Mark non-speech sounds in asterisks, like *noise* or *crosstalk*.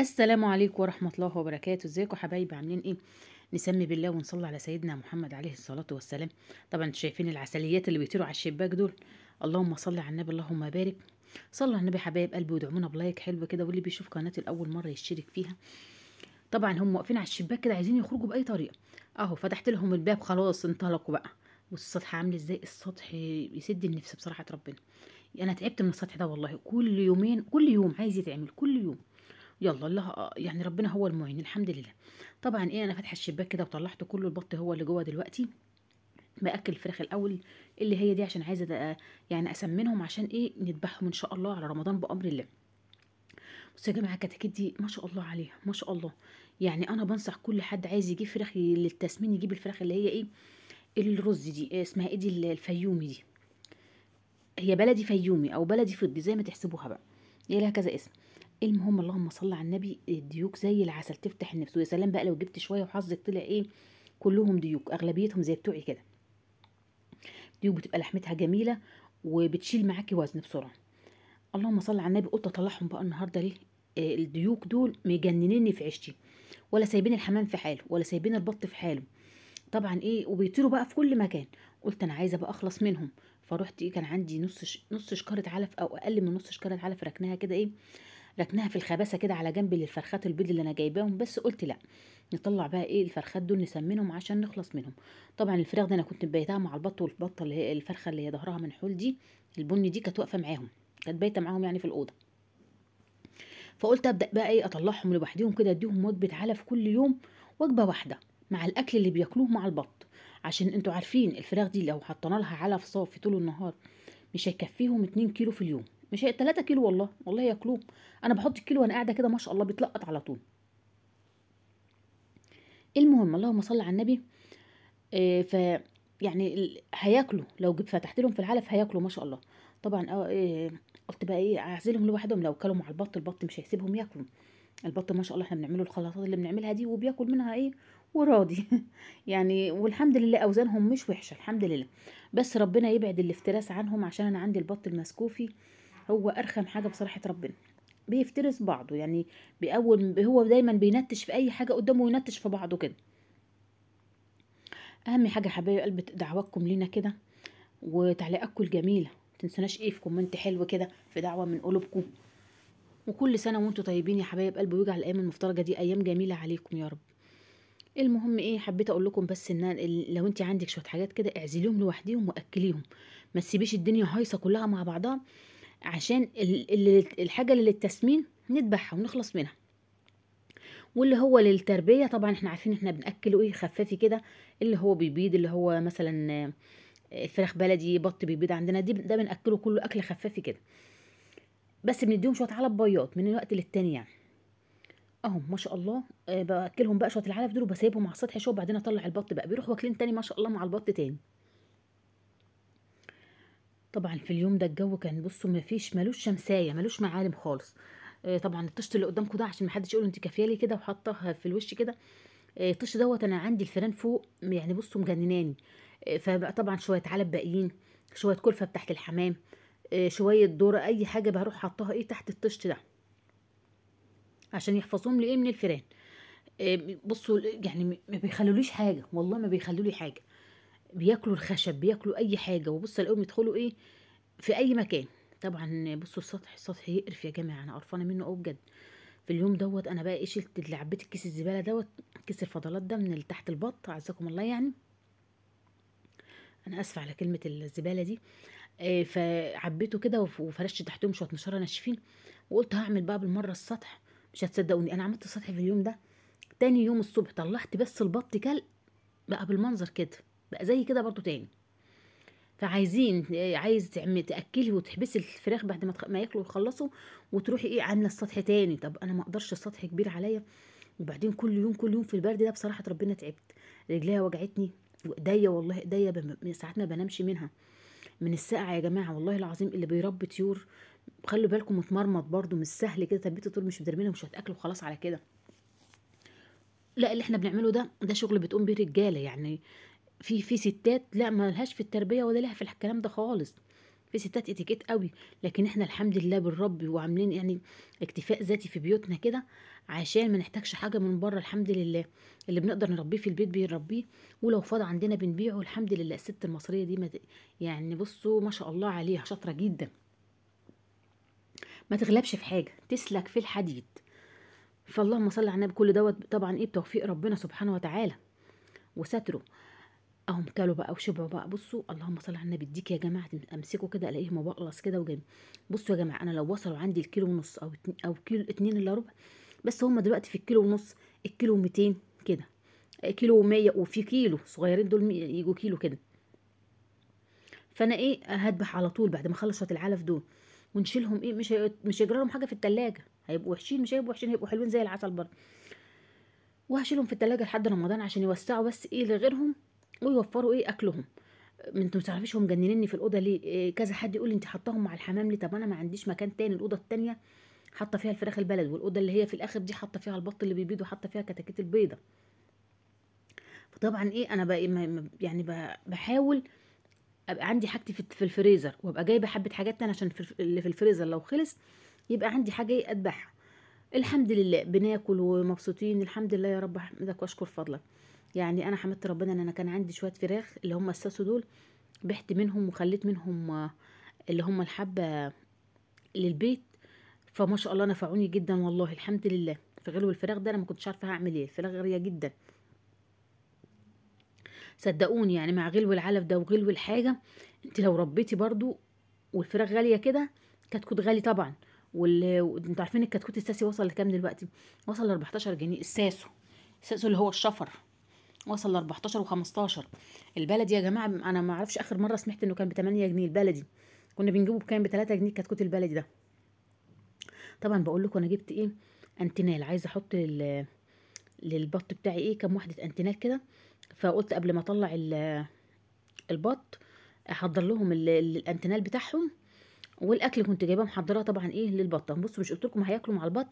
السلام عليكم ورحمة الله وبركاته ازيكم حبايبي عاملين ايه نسمي بالله ونصلي على سيدنا محمد عليه الصلاة والسلام طبعا شايفين العسليات اللي بيطيروا على الشباك دول اللهم صل على النبي اللهم بارك صل على النبي حبايب قلبي ودعمونا بلايك حلو كده واللي بيشوف قناتي الاول مرة يشترك فيها طبعا هم واقفين على الشباك كده عايزين يخرجوا باي طريقة اهو فتحت لهم الباب خلاص انطلقوا بقى والسطح عامل ازاي السطح يسد النفس بصراحة ربنا انا تعبت من السطح ده والله كل يومين كل يوم عايز يتعمل كل يوم يلا الله يعني ربنا هو المعين الحمد لله طبعا ايه انا فاتحه الشباك كده وطلعت كله البط هو اللي جوه دلوقتي باكل الفراخ الاول اللي هي دي عشان عايزه يعني اسمنهم عشان ايه نذبحهم ان شاء الله على رمضان بامر الله بصوا يا جماعه الكتاكيت دي ما شاء الله عليها ما شاء الله يعني انا بنصح كل حد عايز يجيب فراخ للتسمين يجيب الفراخ اللي هي ايه الرز دي إيه، اسمها ايه دي الفيومي دي هي بلدي فيومي او بلدي فضي زي ما تحسبوها بقى هي لها كذا اسم المهم اللهم صل على النبي الديوك زي العسل تفتح النفس ويا سلام بقى لو جبت شويه وحظك طلع ايه كلهم ديوك اغلبيتهم زي بتوعي كده ديوك بتبقى لحمتها جميله وبتشيل معاكي وزن بسرعه اللهم صل على النبي قلت اطلعهم بقى النهارده ليه آه، الديوك دول مجننني في عيشتي ولا سايبين الحمام في حاله ولا سايبين البط في حاله طبعا ايه وبيطيروا بقى في كل مكان قلت انا عايزه بقى اخلص منهم فروحت ايه كان عندي نص ش... نص شكاره علف او اقل من نص شكاره علف ركناها كده ايه ركناها في الخباسه كده على جنب للفرخات البيض اللي انا جايباهم بس قلت لا نطلع بقى ايه الفرخات دول نسمنهم عشان نخلص منهم طبعا الفراخ ده انا كنت مبيتها مع البط والبطه اللي هي الفرخه اللي هي ظهرها حول دي البني دي كانت واقفه معاهم كانت بايته معاهم يعني في الاوضه فقلت ابدا بقى ايه اطلعهم لوحدهم كده اديهم وجبه علف كل يوم وجبه واحده مع الاكل اللي بياكلوه مع البط عشان انتوا عارفين الفراخ دي لو حطينا لها علف صافي طول النهار مش هيكفيهم اتنين كيلو في اليوم مش هي 3 كيلو والله والله ياكلوه انا بحط الكيلو وانا قاعده كده ما شاء الله بيتلقط على طول المهم اللهم صل على النبي آه ف يعني هياكلوا لو جبت فتحت لهم في العلف هياكلوا ما شاء الله طبعا اه إيه قلت بقى ايه اعزلهم لوحدهم لو كلوا مع البط البط مش هيسيبهم ياكلوا البط ما شاء الله احنا بنعمله الخلاطات اللي بنعملها دي وبياكل منها ايه وراضي *laughs* يعني والحمد لله اوزانهم مش وحشه الحمد لله بس ربنا يبعد الافتراس عنهم عشان انا عندي البط المسكوفي هو ارخم حاجه بصراحه ربنا بيفترس بعضه يعني بأول هو دايما بينتش في اي حاجه قدامه وينتش في بعضه كده اهم حاجه حبايب قلب دعواتكم لينا كده وتعليقاتكم الجميله تنسوناش ايه في كومنت حلو كده في دعوه من قلوبكم وكل سنه وانتم طيبين يا حبايب قلبي ويجعل الايام المفترجه دي ايام جميله عليكم يا رب المهم ايه حبيت اقول لكم بس ان لو انت عندك شويه حاجات كده اعزليهم لوحديهم واكليهم ما تسيبيش الدنيا هايصه كلها مع بعضها عشان الحاجة اللي للتسمين نذبحها ونخلص منها واللي هو للتربية طبعا احنا عارفين احنا بنأكله ايه خفافي كده اللي هو بيبيض اللي هو مثلا آه، فراخ بلدي بط بيبيض عندنا دي ده بنأكله كله أكل خفافي كده بس بنديهم شوية علب بياض من الوقت للتاني يعني اهم ما شاء الله آه، باكلهم بقى شويه العلف دول وبسيبهم على السطح شويه وبعدين اطلع البط بقى بيروحوا واكلين تاني ما شاء الله مع البط تاني طبعا في اليوم ده الجو كان بصوا مفيش ملوش شمسايه ملوش معالم خالص آه، طبعا الطشت اللي قدامكم ده عشان محدش يقول انت كافيالي كده وحطها في الوش كده آه، الطشت الطش دوت انا عندي الفيران فوق يعني بصوا مجنناني آه، فطبعا شويه علب باقيين شويه كلفه بتاعت الحمام شويه ذره اي حاجه بروح حطها ايه تحت الطشت ده عشان يحفظوهم لي ايه من الفيران بصوا يعني ما بيخلوليش حاجه والله ما بيخلولي حاجه بياكلوا الخشب بياكلوا اي حاجه وبص الاقيهم يدخلوا ايه في اي مكان طبعا بصوا السطح السطح يقرف يا جماعه انا قرفانه منه قوي بجد في اليوم دوت انا بقى ايه شلت اللي عبيت الكيس الزباله دوت كيس الفضلات ده من تحت البط عزكم الله يعني انا اسفه على كلمه الزباله دي آه، فعبيته كده وفرشت تحتهم شويه نشاره ناشفين وقلت هعمل بقى بالمره السطح مش هتصدقوني انا عملت السطح في اليوم ده تاني يوم الصبح طلعت بس البط كل بقى بالمنظر كده بقى زي كده برضو تاني فعايزين آه، عايز تعمل تاكلي وتحبسي الفراخ بعد ما ما ياكلوا ويخلصوا وتروحي ايه عامله السطح تاني طب انا ما اقدرش السطح كبير عليا وبعدين كل يوم كل يوم في البرد ده بصراحه ربنا تعبت رجليا وجعتني وايديا والله ايديا ساعات ما بنامش منها من السقع يا جماعه والله العظيم اللي بيربي طيور خلوا بالكم متمرمط برده مش سهل كده تربيه الطيور مش بترمينا مش هتاكله خلاص على كده لا اللي احنا بنعمله ده ده شغل بتقوم بيه الرجاله يعني في في ستات لا ما لهاش في التربيه ولا لها في الكلام ده خالص في ستات اتيكيت قوي لكن احنا الحمد لله بالرب وعاملين يعني اكتفاء ذاتي في بيوتنا كده عشان ما نحتاجش حاجه من بره الحمد لله اللي بنقدر نربيه في البيت بنربيه ولو فاض عندنا بنبيعه الحمد لله الست المصريه دي يعني بصوا ما شاء الله عليها شاطره جدا ما تغلبش في حاجه تسلك في الحديد فاللهم صل على النبي كل دوت طبعا ايه بتوفيق ربنا سبحانه وتعالى وستره اهم كلوا بقى وشبعوا بقى بصوا اللهم صل على النبي اديك يا جماعه امسكوا كده الاقيه مبقلص كده وجميل بصوا يا جماعه انا لو وصلوا عندي الكيلو ونص او او كيلو اتنين الا ربع بس هم دلوقتي في الكيلو ونص الكيلو 200 كده كيلو و100 وفي كيلو صغيرين دول يجوا كيلو كده فانا ايه هدبح على طول بعد ما اخلص شويه العلف دول ونشيلهم ايه مش مش هيجرى لهم حاجه في التلاجة هيبقوا وحشين مش هيبقوا وحشين هيبقوا حلوين زي العسل برضه وهشيلهم في التلاجة لحد رمضان عشان يوسعوا بس ايه لغيرهم ويوفروا ايه اكلهم انتوا ما تعرفيش هم مجننني في الاوضه ليه إيه كذا حد يقول لي انت حطاهم مع الحمام ليه طب انا ما عنديش مكان تاني الاوضه التانيه حاطه فيها الفراخ البلد والاوضه اللي هي في الاخر دي حاطه فيها البط اللي بيبيض وحاطه فيها كتاكيت البيضه فطبعا ايه انا بقى إيه، يعني بقى بحاول ابقى عندي حاجتي في الفريزر وابقى جايبه حبه حاجات تانية عشان اللي في الفريزر لو خلص يبقى عندي حاجه ايه اذبحها الحمد لله بناكل ومبسوطين الحمد لله يا رب احمدك واشكر فضلك يعني انا حمدت ربنا ان انا كان عندي شويه فراخ اللي هم الساسو دول بحت منهم وخليت منهم اللي هم الحبه للبيت فما شاء الله نفعوني جدا والله الحمد لله في غلو الفراخ ده انا ما كنتش عارفه هعمل ايه الفراخ غاليه جدا صدقوني يعني مع غلو العلف ده وغلو الحاجه انت لو ربيتي برضو والفراخ غاليه كده كتكوت غالي طبعا وانتوا عارفين الكتكوت الساسي وصل لكام دلوقتي وصل ل 14 جنيه الساسو الساسو اللي هو الشفر وصل ل 14 و15 البلدي يا جماعه انا ما اعرفش اخر مره سمعت انه كان ب 8 جنيه البلدي كنا بنجيبه بكام ب 3 جنيه كتكوت البلدي ده طبعا بقول لكم انا جبت ايه انتنال عايزه احط لل... للبط بتاعي ايه كام واحده انتنال كده فقلت قبل ما اطلع ال... البط احضر لهم ال... الانتنال بتاعهم والاكل كنت جايباه محضره طبعا ايه للبطه بصوا مش قلت لكم هياكلوا مع البط